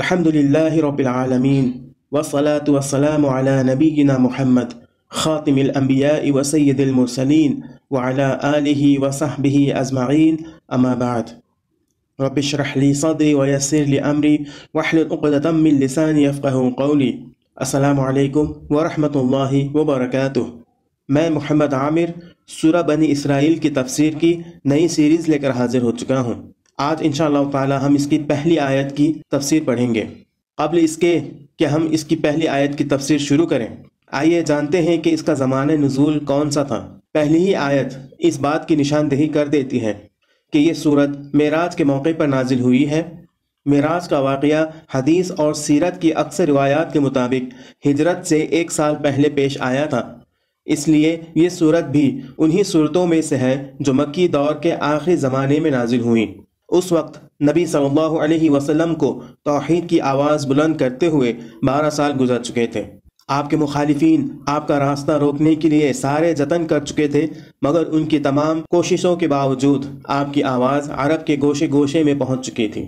الحمد لله رب العالمين والصلاة والسلام على نبينا محمد خاتم الأنبياء وسيد المرسلين وعلى آله وصحبه أجمعين أما بعد رب اشرح لي صدري ويسر لي أمري واحلل عقدة من لساني يفقه قولي السلام عليكم ورحمة الله وبركاته ما محمد عامر سورة بني إسرائيل كي تفسير كي نئي سيريز لك हाजिर हो چکا ہوں आज इन ताला हम इसकी पहली आयत की तफसीर पढ़ेंगे कबल इसके कि हम इसकी पहली आयत की तफसीर शुरू करें आइए जानते हैं कि इसका ज़मान नज़ूल कौन सा था पहली ही आयत इस बात की निशानदेही कर देती है कि यह सूरत मेराज के मौके पर नाजिल हुई है मेराज का वाक़ हदीस और सीरत की अक्सर रवायात के मुताबिक हिजरत से एक साल पहले पेश आया था इसलिए यह सूरत भी उन्हीं सूरतों में से है जो मक्की दौर के आखिरी ज़माने में नाजिल हुई उस वक्त नबी सल्लल्लाहु अलैहि वसल्लम को तोहहीद की आवाज़ बुलंद करते हुए बारह साल गुजर चुके थे आपके मुखालिफिन आपका रास्ता रोकने के लिए सारे जतन कर चुके थे मगर उनकी तमाम कोशिशों के बावजूद आपकी आवाज़ अरब के गोशे गोशे में पहुँच चुकी थी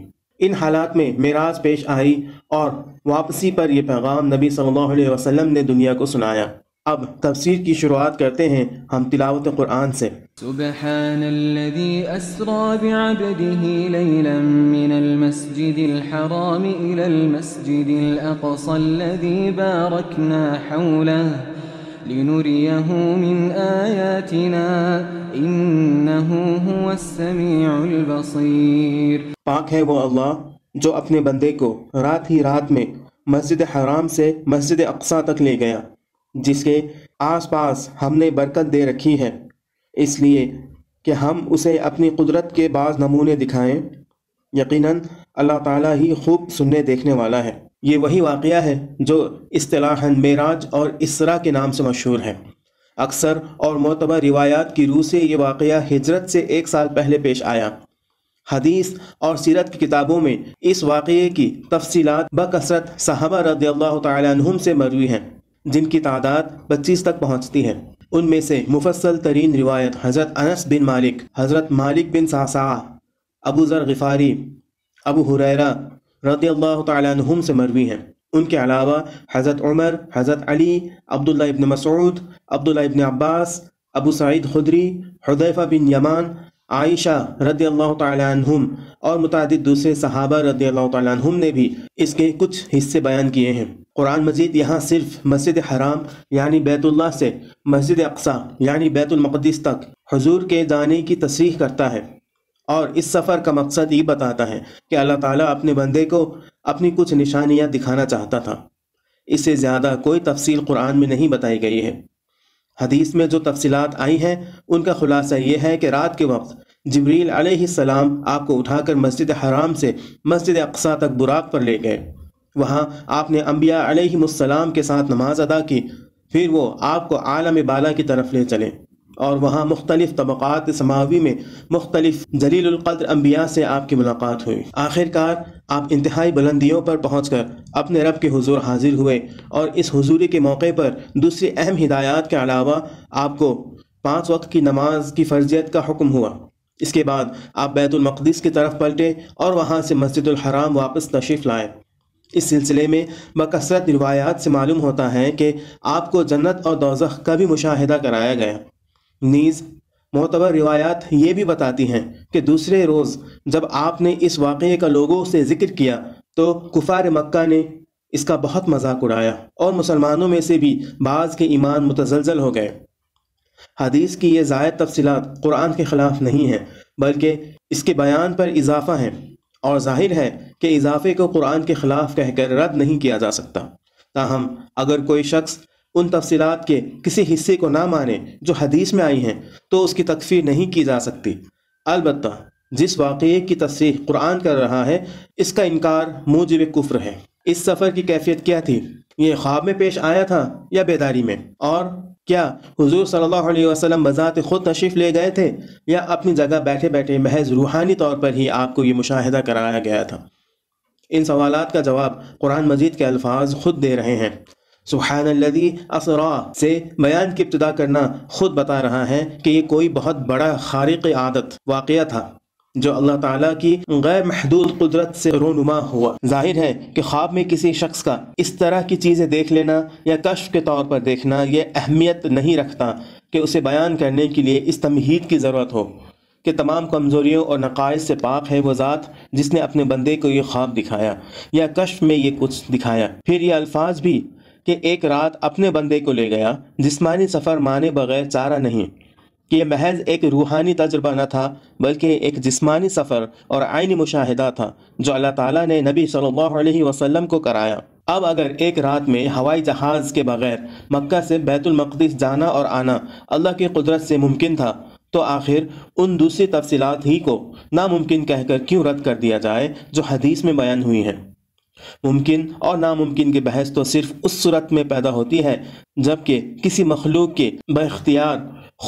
इन हालात में मेराज पेश आई और वापसी पर यह पैगाम नबी सल्लल्लाहु अलैहि वसल्लम ने दुनिया को सुनाया अब तफसीर की शुरुआत करते हैं हम तिलावत कुरान से سبحان الذي أسرى بعبده ليلا من المسجد الحرام إلى المسجد الأقصى الذي باركنا حوله لنريه من آياتنا إنه هو السميع البصير पाक है वो अल्लाह जो अपने बंदे को रात ही रात में मस्जिद हराम से मस्जिद अक्सा तक ले गया जिसके आसपास हमने बरकत दे रखी है इसलिए कि हम उसे अपनी कुदरत के बाज़ नमूने दिखाएं यकीनन अल्लाह ताला ही खूब सुनने देखने वाला है ये वही वाक़ है जो असलाहन मेराज और इसरा के नाम से मशहूर है अक्सर और मोतबर रिवायात की रूह से ये वाक़ हिजरत से एक साल पहले पेश आया हदीस और सीरत की किताबों में इस वाक़े की तफसीत बकसरत साहबा रद्द तम से मरवी हैं जिनकी तादाद पच्चीस तक पहुँचती है उनमें से मुफसल तरीन रिवायत हज़रत अनस बिन मालिक हज़रत मालिक बिन सासा अबू ज़र गफ़ारी अबू हुरैरा रदी तुम से मरवी हैं उनके अलावा हज़रत उमर हज़रत अली अब्दुल्ला इबन मसूद अब्दुल्ला इबन अब्बास अबू सद खुदरी हदैफ़ा बिन यमान आयशा रदी अल्लाह तुम और मुतद दूसरे सहाबा रदी अल्लाह तुम ने भी इसके कुछ हिस्से बयान किए हैं कुरान मजीद यहाँ सिर्फ मस्जिद हराम यानी बैतुल्ला से मस्जिद अकसा यानी बैतुलमक़दस तक हजूर के जाने की तस्रीह करता है और इस सफ़र का मकसद ये बताता है कि अल्लाह ताली अपने बंदे को अपनी कुछ निशानियाँ दिखाना चाहता था इससे ज़्यादा कोई तफसील कुरान में नहीं बताई गई है हदीस में जो तफसलत आई हैं उनका खुलासा ये है कि रात के वक्त जबरील सलाम आपको उठाकर मस्जिद हराम से मस्जिद अक्सा तक बुराक पर ले गए वहाँ आपने अम्बिया के साथ नमाज अदा की फिर वो आपको आलम बाला की तरफ ले चले और वहाँ मुख्तलिफ तबक़ात समावी में मुख्तलिफ जलीलकद्र अम्बिया से आपकी मुलाकात हुई आखिरकार आप इंतहाई बुलंदियों पर पहुँच कर अपने रब के हजूर हाजिर हुए और इस हजूरी के मौके पर दूसरी अहम हिदायत के अलावा आपको पाँच वक्त की नमाज की फर्जियत का हुक्म हुआ इसके बाद आप बैतुलमक़दस की तरफ पलटे और वहाँ से हराम वापस तशरीफ़ लाए इस सिलसिले में बकसरत रिवायात से मालूम होता है कि आपको जन्नत और दोजख का भी मुशाहिदा कराया गया नीज़ मोतबर रिवायात ये भी बताती हैं कि दूसरे रोज़ जब आपने इस वाक़े का लोगों से जिक्र किया तो कुफार मक्का ने इसका बहुत मजाक उड़ाया और मुसलमानों में से भी बाज़ के ईमान मुतजलजल हो गए हदीस की ये जायद तफसीत कुरान के ख़िलाफ़ नहीं है बल्कि इसके बयान पर इजाफ़ा है और जाहिर है कि इजाफे को कुरान के ख़िलाफ़ कहकर रद्द नहीं किया जा सकता ताहम अगर कोई शख्स उन तफसीत के किसी हिस्से को ना माने जो हदीस में आई हैं तो उसकी तकफीर नहीं की जा सकती अलबत् जिस वाक़े की तस्ह कुरान कर रहा है इसका इनकार मूजब कुफ्र है इस सफ़र की कैफियत क्या थी ये ख्वाब में पेश आया था या बेदारी में और क्या हुजूर सल्लल्लाहु अलैहि वसल्लम बजात खुद तशरीफ़ ले गए थे या अपनी जगह बैठे बैठे महज रूहानी तौर पर ही आपको ये मुशाहिदा कराया गया था इन सवाल का जवाब कुरान मजीद के अल्फाज खुद दे रहे हैं सुबह असरा से बयान की इब्तदा करना खुद बता रहा है कि ये कोई बहुत बड़ा खारिक आदत वाक़ था जो अल्लाह ताला की गैर महदूद कुदरत से रोनुमा हुआ जाहिर है कि ख्वाब में किसी शख्स का इस तरह की चीज़ें देख लेना या कश्फ के तौर पर देखना यह अहमियत नहीं रखता कि उसे बयान करने के लिए इस तमहीद की ज़रूरत हो कि तमाम कमज़ोरियों और नकायद से पाक है वो ज़ात जिसने अपने बंदे को ये ख्वाब दिखाया या कश्फ में ये कुछ दिखाया फिर ये अल्फाज भी कि एक रात अपने बंदे को ले गया जिसमानी सफ़र माने बगैर चारा नहीं कि यह महज एक रूहानी तजुर्बा न था बल्कि एक जिसमानी सफ़र और आयनी मुशाहिदा था जो अल्लाह ताला ने नबी सल्लल्लाहु अलैहि वसल्लम को कराया अब अगर एक रात में हवाई जहाज़ के बगैर मक्का से बैतुलमक़दस जाना और आना अल्लाह की कुदरत से मुमकिन था तो आखिर उन दूसरी तफसीत ही को नामुमकिन कहकर क्यों रद्द कर दिया जाए जो हदीस में बयान हुई है मुमकिन और नामुमकिन की बहस तो सिर्फ उस सूरत में पैदा होती है जबकि किसी मखलूक के बख्तियार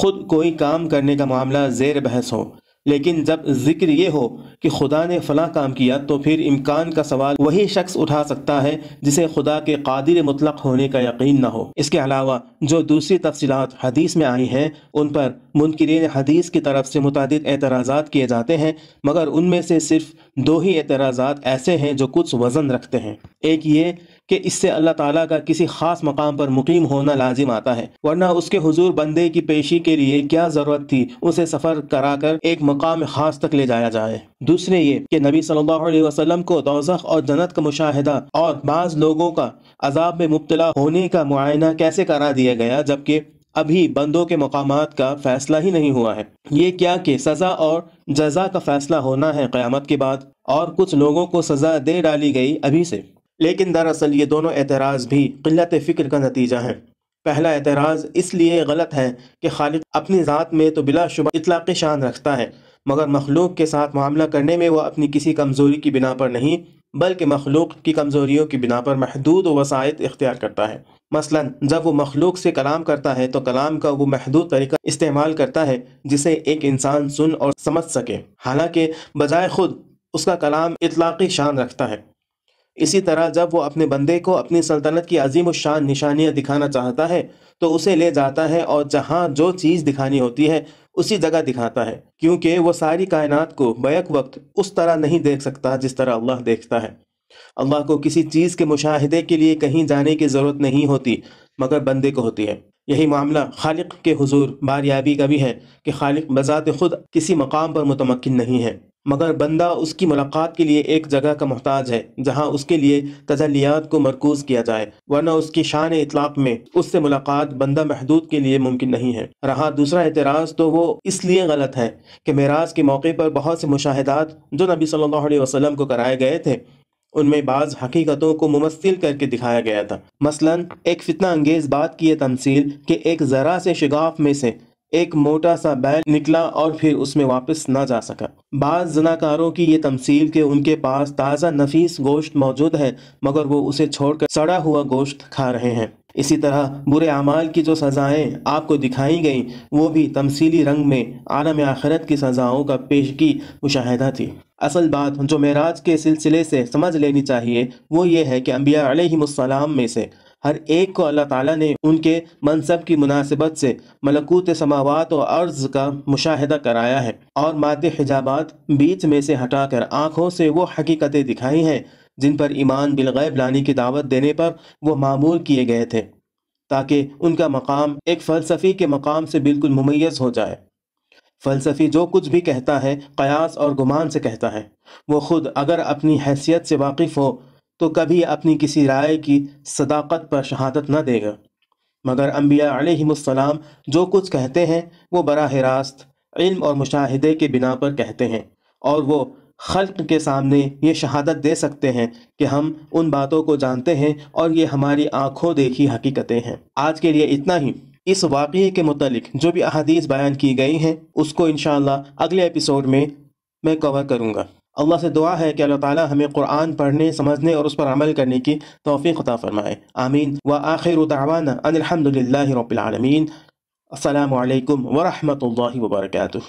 खुद कोई काम करने का मामला जेर बहस हो लेकिन जब जिक्र ये हो कि खुदा ने फला काम किया तो फिर इम्कान का सवाल वही शख्स उठा सकता है जिसे खुदा के कादिर मुतलक होने का यकीन ना हो इसके अलावा जो दूसरी तफसीत हदीस में आई हैं उन पर मुनकरीन हदीस की तरफ से मुतद एतराज़ा किए जाते हैं मगर उनमें से सिर्फ दो ही एतराज़ा ऐसे हैं जो कुछ वज़न रखते हैं एक ये कि इससे अल्लाह ताला का किसी खास मकाम पर मुकीम होना लाजिम आता है वरना उसके हुजूर बंदे की पेशी के लिए क्या ज़रूरत थी उसे सफ़र करा कर एक मकाम खास तक ले जाया जाए दूसरे ये कि नबी सल्लल्लाहु अलैहि वसल्लम को दौजख और जन्नत का मुशाहिदा और बाज़ लोगों का अजाब में मुबतला होने का मुआयना कैसे करा दिया गया जबकि अभी बंदों के मकाम का फैसला ही नहीं हुआ है ये क्या कि सज़ा और जजा का फैसला होना है क़्यामत के बाद और कुछ लोगों को सज़ा दे डाली गई अभी से लेकिन दरअसल ये दोनों एतराज़ भी किल्लत फ़िक्र का नतीजा है पहला एतराज़ इसलिए गलत है कि खालिद अपनी ज़ात में तो बिलाशुबा इतलाक़ शान रखता है मगर मखलूक के साथ मामला करने में वह अपनी किसी कमज़ोरी की बिना पर नहीं बल्कि मखलूक की कमज़ोरियों की बिना पर महदूद वसायत इख्तियार करता है मसलन जब वो मखलूक से कलाम करता है तो कलाम का वो महदूद तरीका इस्तेमाल करता है जिसे एक इंसान सुन और समझ सके हालांकि बजाय ख़ुद उसका कलाम इतलाक़ी शान रखता है इसी तरह जब वो अपने बंदे को अपनी सल्तनत की अजीम शान निशानियाँ दिखाना चाहता है तो उसे ले जाता है और जहाँ जो चीज़ दिखानी होती है उसी जगह दिखाता है क्योंकि वो सारी कायनात को बैक वक्त उस तरह नहीं देख सकता जिस तरह अल्लाह देखता है अल्लाह को किसी चीज़ के मुशाहदे के लिए कहीं जाने की ज़रूरत नहीं होती मगर बंदे को होती है यही मामला खालिक के हुजूर बारियाबी का भी है कि खालिक बज़ात खुद किसी मकाम पर मुतमकिन नहीं है मगर बंदा उसकी मुलाकात के लिए एक जगह का मोहताज है जहाँ उसके लिए तजलियात को मरकूज किया जाए वरना उसकी शान इतलाक में उससे मुलाकात बंदा महदूद के लिए मुमकिन नहीं है रहा दूसरा एतराज़ तो वो इसलिए गलत है कि मेराज के मौके पर बहुत से मुशाहदात जो नबी सल्लल्लाहु अलैहि वसल्लम को कराए गए थे उनमें बाज़ हकीकतों को मुमसिल करके दिखाया गया था मसलन एक फितना अंगेज़ बात की यह तमसील कि एक ज़रा से शिगाफ में से एक मोटा सा बैल निकला और फिर उसमें वापस ना जा सका बाज जनाकारों की ये तमसील के उनके पास ताज़ा नफीस गोश्त मौजूद है मगर वो उसे छोड़कर सड़ा हुआ गोश्त खा रहे हैं इसी तरह बुरे अमाल की जो सज़ाएं आपको दिखाई गई वो भी तमसीली रंग में आलम आखरत की सज़ाओं का पेशगी मुशाहिदा थी असल बात जो महराज के सिलसिले से समझ लेनी चाहिए वो ये है कि अम्बिया में से हर एक को अल्लाह ताला ने उनके मनसब की मुनासिबत से मलकूत समावत और अर्ज का मुशाहिदा कराया है और मात हिजाबात बीच में से हटाकर आँखों से वो हकीकतें दिखाई हैं जिन पर ईमान बिलगैब लाने की दावत देने पर वो मामूल किए गए थे ताकि उनका मकाम एक फ़लसफ़ी के मकाम से बिल्कुल मुमैस हो जाए फ़लसफ़ी जो कुछ भी कहता है कयास और गुमान से कहता है वो ख़ुद अगर अपनी हैसियत से वाकिफ़ हो तो कभी अपनी किसी राय की सदाकत पर शहादत न देगा मगर अम्बिया अलैहिस्सलाम जो कुछ कहते हैं वो बराह रास्त इल्म और मुशाहिदे के बिना पर कहते हैं और वो खल्क के सामने ये शहादत दे सकते हैं कि हम उन बातों को जानते हैं और ये हमारी आंखों देखी हकीकतें हैं आज के लिए इतना ही इस वाक़े के मतलब जो भी अहदीस बयान की गई हैं उसको इन अगले एपिसोड में मैं कवर करूँगा अल्लाह से दुआ है कि अल्लाह ताला हमें कुरान पढ़ने समझने और उस पर अमल करने की तोफ़ी ख़ता फ़रमाए आमीन व आखिर तवाना अनिलहमदिल्ला रबालमीन अल्लाम वरहमल वर्का